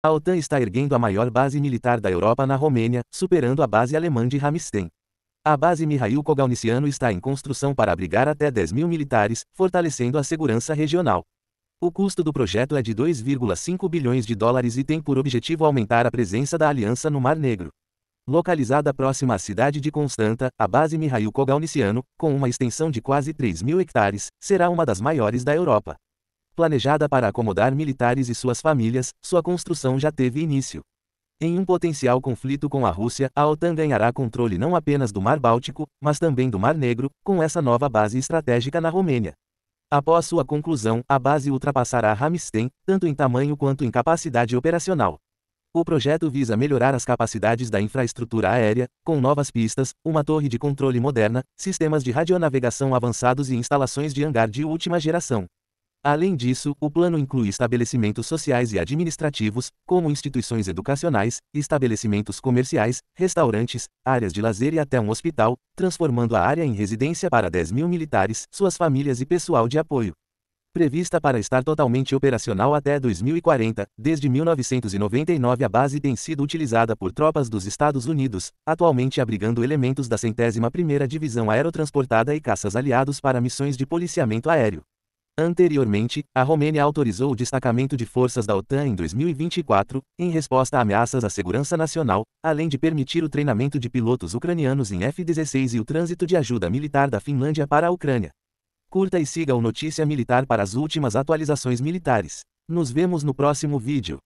A OTAN está erguendo a maior base militar da Europa na Romênia, superando a base alemã de Ramstein. A base Mihail Kogalniciano está em construção para abrigar até 10 mil militares, fortalecendo a segurança regional. O custo do projeto é de 2,5 bilhões de dólares e tem por objetivo aumentar a presença da aliança no Mar Negro. Localizada próxima à cidade de Constanta, a base Mihail Kogalniciano, com uma extensão de quase 3 mil hectares, será uma das maiores da Europa. Planejada para acomodar militares e suas famílias, sua construção já teve início. Em um potencial conflito com a Rússia, a OTAN ganhará controle não apenas do Mar Báltico, mas também do Mar Negro, com essa nova base estratégica na Romênia. Após sua conclusão, a base ultrapassará Ramstein, tanto em tamanho quanto em capacidade operacional. O projeto visa melhorar as capacidades da infraestrutura aérea, com novas pistas, uma torre de controle moderna, sistemas de radionavegação avançados e instalações de hangar de última geração. Além disso, o plano inclui estabelecimentos sociais e administrativos, como instituições educacionais, estabelecimentos comerciais, restaurantes, áreas de lazer e até um hospital, transformando a área em residência para 10 mil militares, suas famílias e pessoal de apoio. Prevista para estar totalmente operacional até 2040, desde 1999 a base tem sido utilizada por tropas dos Estados Unidos, atualmente abrigando elementos da 101ª Divisão Aerotransportada e caças aliados para missões de policiamento aéreo. Anteriormente, a Romênia autorizou o destacamento de forças da OTAN em 2024, em resposta a ameaças à segurança nacional, além de permitir o treinamento de pilotos ucranianos em F-16 e o trânsito de ajuda militar da Finlândia para a Ucrânia. Curta e siga o Notícia Militar para as últimas atualizações militares. Nos vemos no próximo vídeo.